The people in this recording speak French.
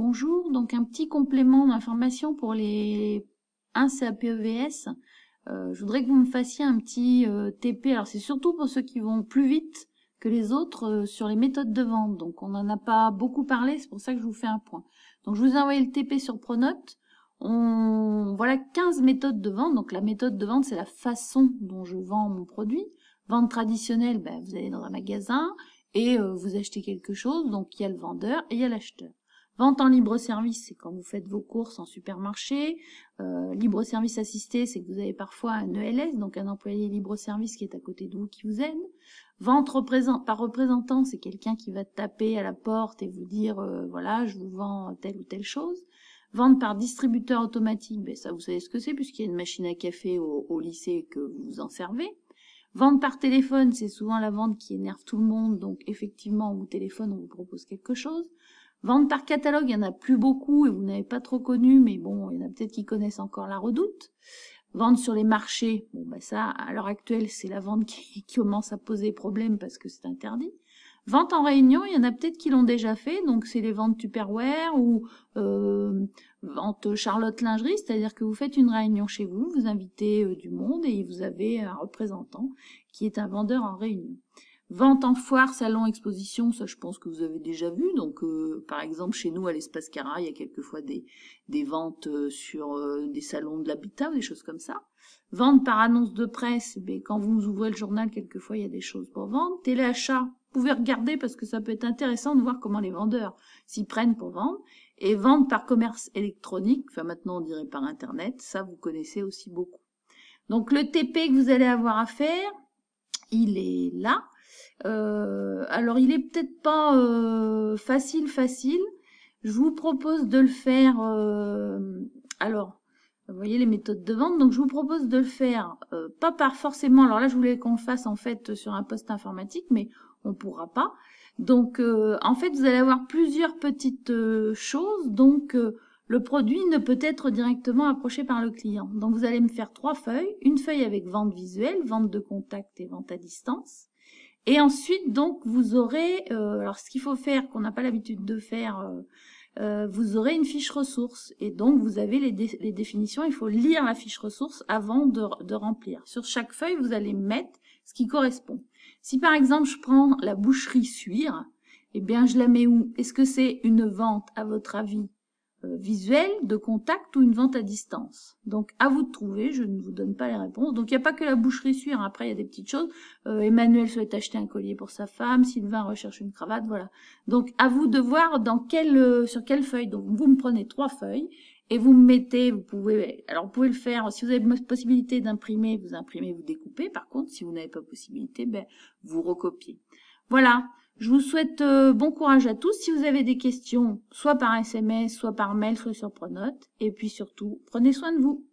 bonjour. Donc un petit complément d'information pour les 1 CAPEVS. Euh, je voudrais que vous me fassiez un petit euh, TP. Alors c'est surtout pour ceux qui vont plus vite que les autres euh, sur les méthodes de vente. Donc on n'en a pas beaucoup parlé, c'est pour ça que je vous fais un point. Donc je vous ai envoyé le TP sur Pronote. On... Voilà 15 méthodes de vente. Donc la méthode de vente, c'est la façon dont je vends mon produit. Vente traditionnelle, ben, vous allez dans un magasin et vous achetez quelque chose. Donc il y a le vendeur et il y a l'acheteur. Vente en libre service, c'est quand vous faites vos courses en supermarché. Euh, libre service assisté, c'est que vous avez parfois un ELS, donc un employé libre service qui est à côté de vous qui vous aide. Vente par représentant, c'est quelqu'un qui va taper à la porte et vous dire euh, voilà, je vous vends telle ou telle chose. Vente par distributeur automatique, ben, ça vous savez ce que c'est puisqu'il y a une machine à café au, lycée que vous en servez. Vente par téléphone, c'est souvent la vente qui énerve tout le monde, donc effectivement au téléphone, on vous propose quelque chose. Vente par catalogue, il n'y en a plus beaucoup et vous n'avez pas trop connu, mais bon, il y en a peut-être qui connaissent encore la redoute. Vente sur les marchés, bon bah, ça, à l'heure actuelle, c'est la vente qui, commence à poser problème parce que c'est interdit. Vente en réunion, il y en a peut-être qui l'ont déjà fait, donc c'est les ventes Tupperware ou euh, vente Charlotte Lingerie, c'est-à-dire que vous faites une réunion chez vous, vous invitez euh, du monde et vous avez un représentant qui est un vendeur en réunion. Vente en foire, salon, exposition, ça je pense que vous avez déjà vu. Donc euh, par exemple chez nous à l'espace Cara, il y a quelquefois des, ventes euh, sur euh, des salons de l'habitat ou des choses comme ça. Vente par annonce de presse, eh ben, quand vous ouvrez le journal, quelquefois il y a des choses pour vendre. Téléachat, vous pouvez regarder parce que ça peut être intéressant de voir comment les vendeurs s'y prennent pour vendre. Et vente par commerce électronique, enfin maintenant on dirait par internet, ça vous connaissez aussi beaucoup. Donc le TP que vous allez avoir à faire, il est là. Euh, alors il est peut-être pas euh, facile facile. Je vous propose de le faire. Euh, alors, vous voyez les méthodes de vente. Donc je vous propose de le faire pas par forcément. Alors là je voulais qu'on le fasse en fait sur un poste informatique, mais on pourra pas. Donc en fait vous allez avoir plusieurs petites choses. Donc le produit ne peut être directement approché par le client. Donc vous allez me faire trois feuilles, une feuille avec vente visuelle, vente de contact et vente à distance et ensuite, donc, vous aurez, euh, alors ce qu'il faut faire, qu'on n'a pas l'habitude de faire, euh, euh, vous aurez une fiche ressource. Et donc, vous avez les, définitions, il faut lire la fiche ressource avant de, de remplir. Sur chaque feuille, vous allez mettre ce qui correspond. Si par exemple, je prends la boucherie suire, eh bien, je la mets où Est-ce que c'est une vente, à votre avis euh, visuel de contact ou une vente à distance. Donc à vous de trouver, je ne vous donne pas les réponses. Donc il n'y a pas que la boucherie sûre, hein. après il y a des petites choses. Euh, Emmanuel souhaite acheter un collier pour sa femme, Sylvain recherche une cravate, voilà. Donc à vous de voir dans quelle, euh, sur quelle feuille. Donc vous me prenez trois feuilles et vous me mettez, vous pouvez, alors vous pouvez le faire, si vous avez possibilité d'imprimer, vous imprimez, vous découpez. Par contre, si vous n'avez pas possibilité, ben, vous recopiez. Voilà. Je vous souhaite euh, bon courage à tous. Si vous avez des questions, soit par SMS, soit par mail, soit sur Pronote. Et puis surtout, prenez soin de vous.